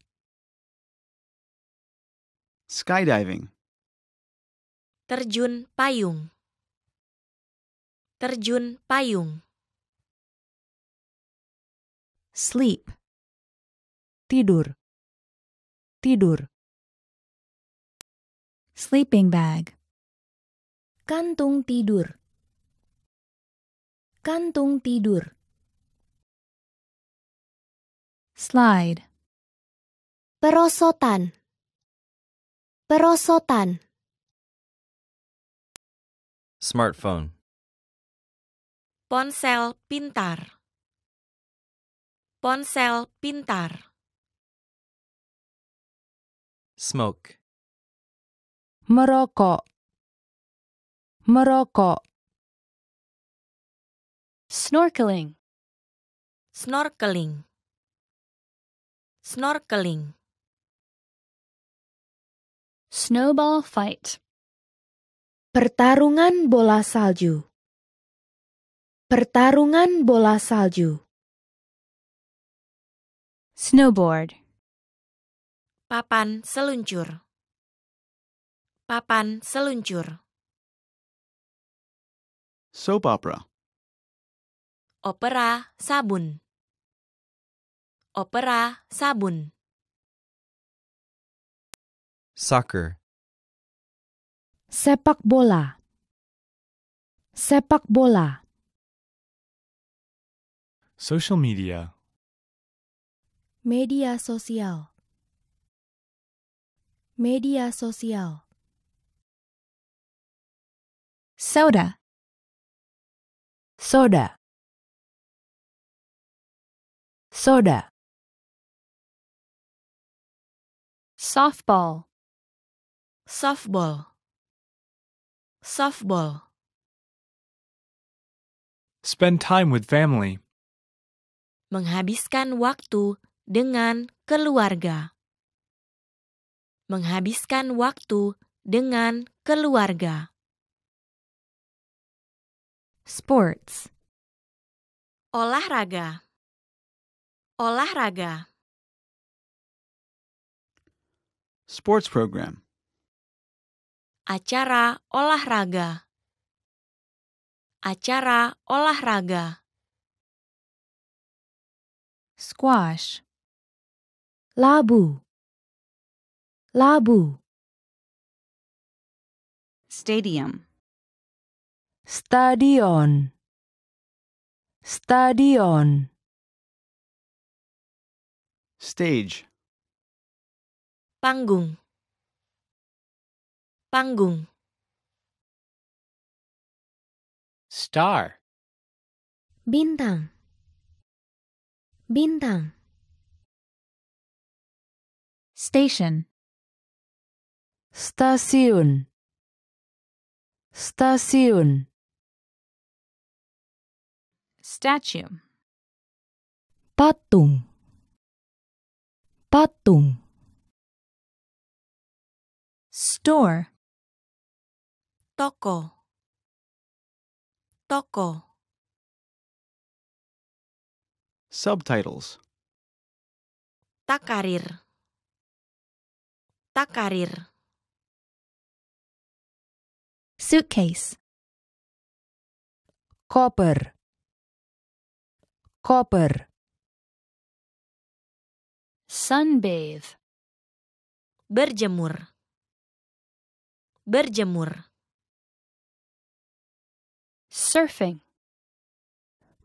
Skydiving. Terjun payung. Terjun payung. Sleep. Tidur. Tidur. Sleeping bag. Kantung tidur. Kantung tidur. Slide. Perosotan. Perosotan. Smartphone. Ponsel pintar. Ponsel pintar. Smoke. Merokok merokok snorkeling snorkeling snorkeling snowball fight pertarungan bola salju pertarungan bola salju snowboard papan seluncur papan seluncur Soap opera. Opera sabun. Opera sabun. Soccer. Sepak bola. Sepak bola. Social media. Media sosial. Media sosial. Soda. soda soda softball softball softball spend time with family menghabiskan waktu dengan keluarga menghabiskan waktu dengan keluarga Sports. Olahraga. Olahraga. Sports program. Acara olahraga. Acara olahraga. Squash. Labu. Labu. Stadium. Stadion Stadion Stage Panggung Panggung Star Bintang Bintang Station Stasiun Stasiun Statue. Patung. Patung. Store. Toko. Toko. Subtitles. Takarir. Takarir. Suitcase. Copper. koper sunbathe berjemur berjemur surfing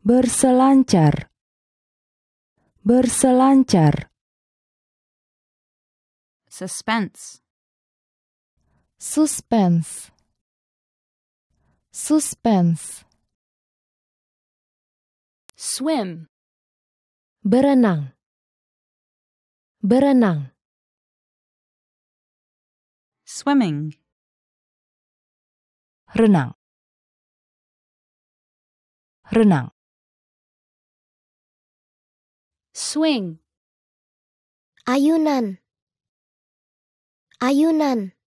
berselancar berselancar suspense suspense suspense swim berenang berenang swimming renang renang swing ayunan ayunan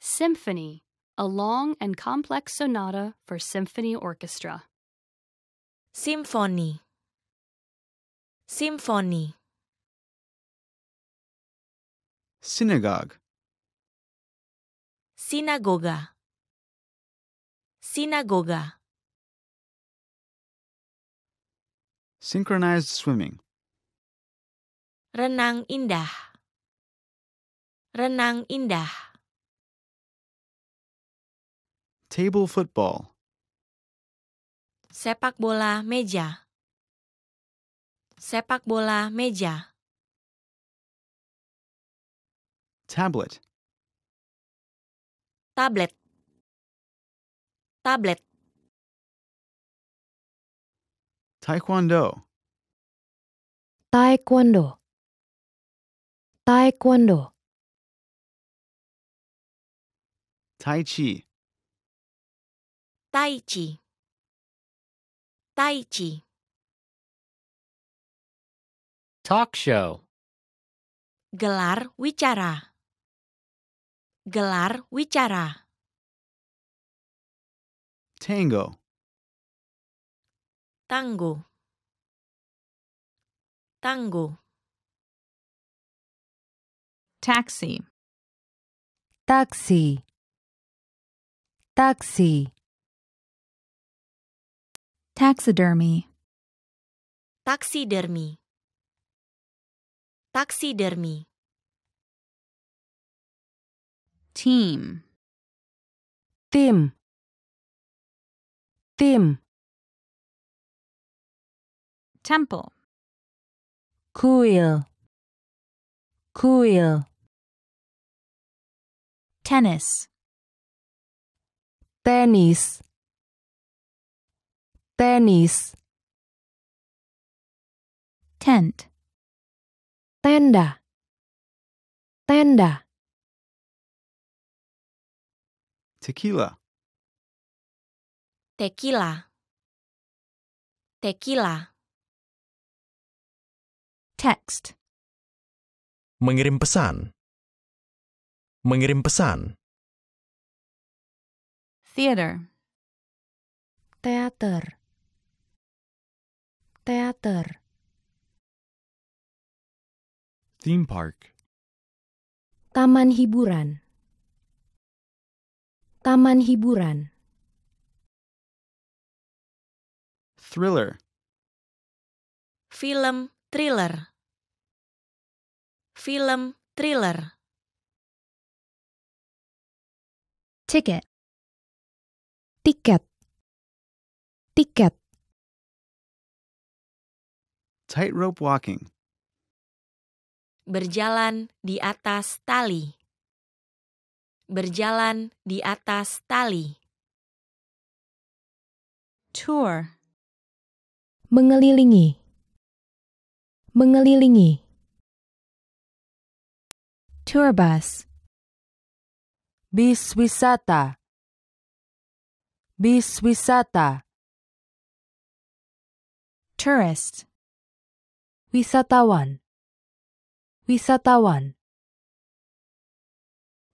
symphony a long and complex sonata for symphony orchestra. Symphony Symphony Synagogue Synagoga Synagoga Synchronized swimming Renang indah Renang indah Table football. Sepak bola meja. Sepak bola meja. Tablet. Tablet. Tablet. Taekwondo. Taekwondo. Taekwondo. Tai Chi. 大地大地 Talk show Gelar wicara Gelar wicara Tango Tango Tango Taxi Taxi Taxi Taxidermy. Taxidermy. Taxidermy. Team. Team. Team. Temple. Coil. Coil. Tennis. Tennis. tenis tent tenda tenda tequila tequila tequila text mengirim pesan mengirim pesan theater teater Teater. Theme park. Taman hiburan. Taman hiburan. Thriller. Film thriller. Film thriller. Ticket. Tiket. Tiket. Tightrope walking. Berjalan di atas tali. Berjalan di atas tali. Tour. Mengelilingi. Mengelilingi. Tour bus. Bis wisata. Bis wisata. Tourist Wisatawan. Wisatawan.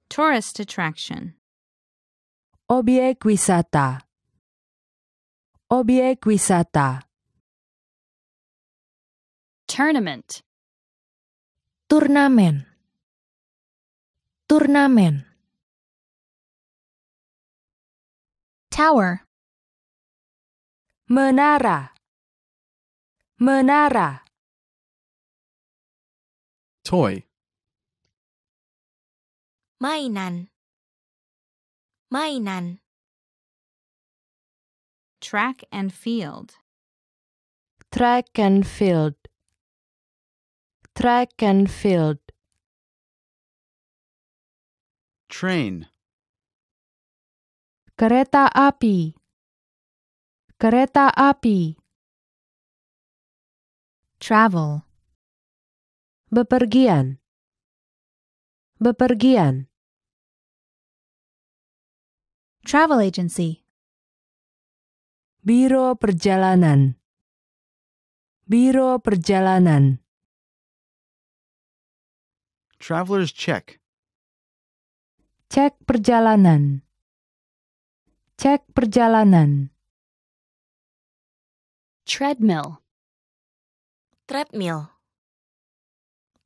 Tourist attraction. Obyek wisata. Obyek wisata. Tournament. Turnamen. Turnamen. Tower. Menara. Menara. toy. Mainan. Mainan. track and field track and field track and field train kereta api kereta api travel Bepergian. Bepergian. Travel agency. Biro perjalanan. Biro perjalanan. Traveler's check. Cek perjalanan. Cek perjalanan. Treadmill. Treadmill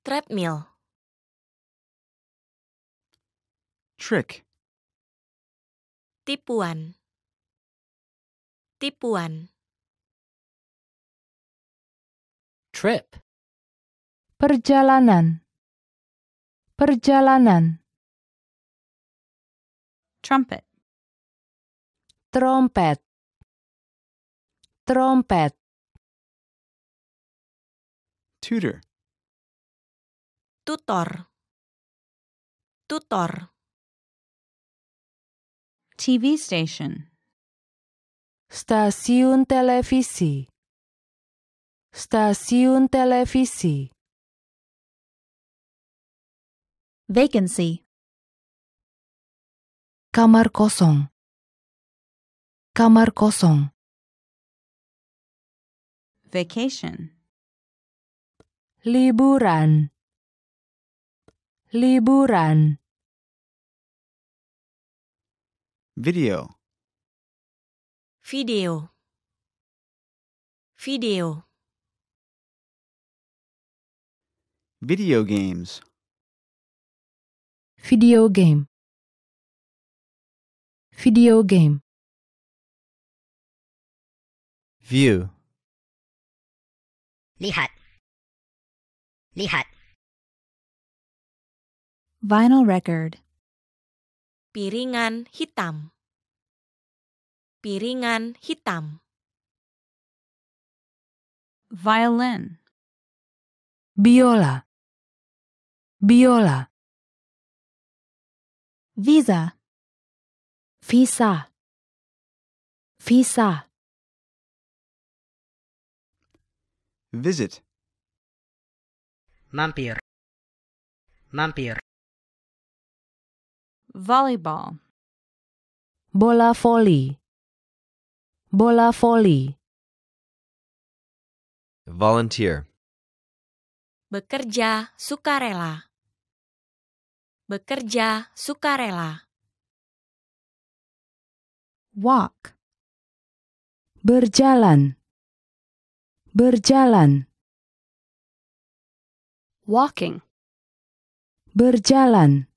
treadmill trick tipuan tipuan trip perjalanan perjalanan trumpet trompet trompet tutor tutor tutor TV station stasiun televisi stasiun televisi vacancy kamar kosong kamar kosong vacation liburan liburan video video video video games video game video game view lihat lihat Vinyl record. Piringan hitam. Piringan hitam. Violin. Biola. Biola. Visa. Visa. Visa. Visit. Mampir. Mampir volleyball bola voli bola voli volunteer bekerja sukarela bekerja sukarela walk berjalan berjalan walking berjalan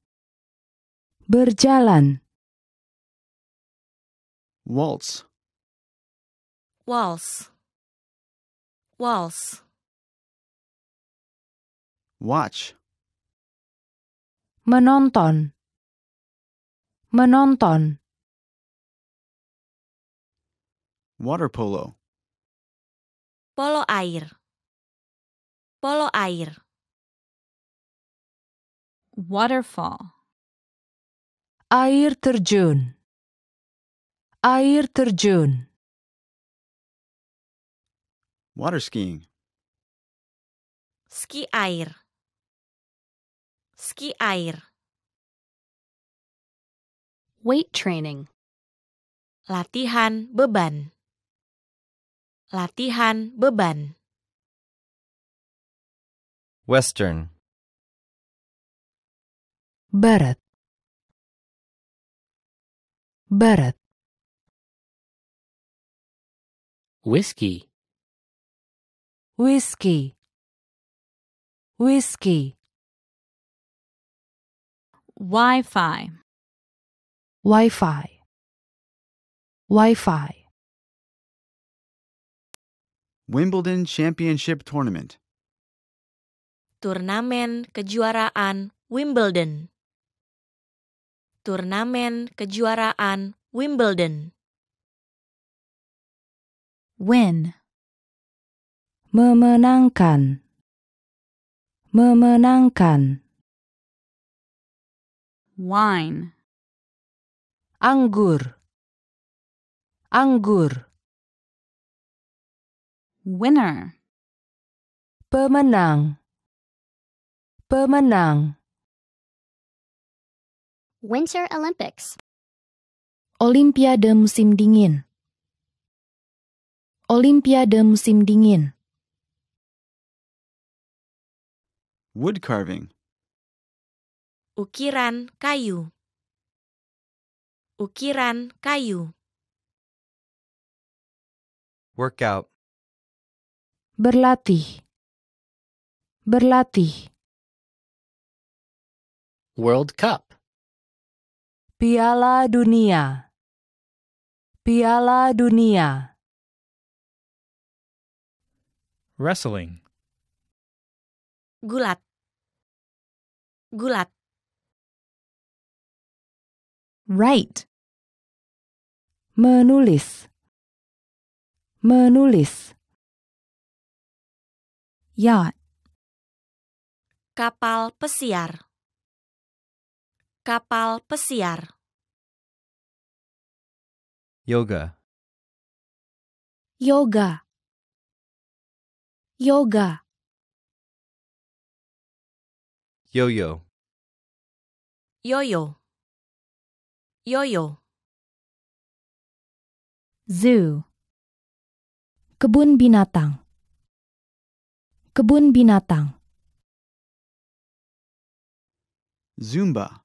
Berjalan. Waltz. Waltz. Waltz. Watch. Menonton. Menonton. Water polo. Polo air. Polo air. Waterfall. air terjun air terjun water skiing ski air ski air weight training latihan beban latihan beban western barat Barat Whiskey. Whiskey. Whiskey. Wi-Fi Wi-Fi Wi-Fi Wimbledon Championship Tournament Turnamen Kejuaraan Wimbledon turnamen kejuaraan Wimbledon. Win memenangkan memenangkan wine anggur anggur winner pemenang pemenang Winter Olympics. Olimpiade musim dingin. Olimpiade musim dingin. Wood carving. Ukiran kayu. Ukiran kayu. Workout. Berlatih. Berlatih. World Cup. Piala Dunia Piala Dunia Wrestling Gulat Gulat Write Menulis Menulis Yacht Kapal pesiar Kapal pesiar. Yoga. Yoga. Yoga. Yo-yo. Yo-yo. Yo-yo. Zoo. Kebun binatang. Kebun binatang. Zumba.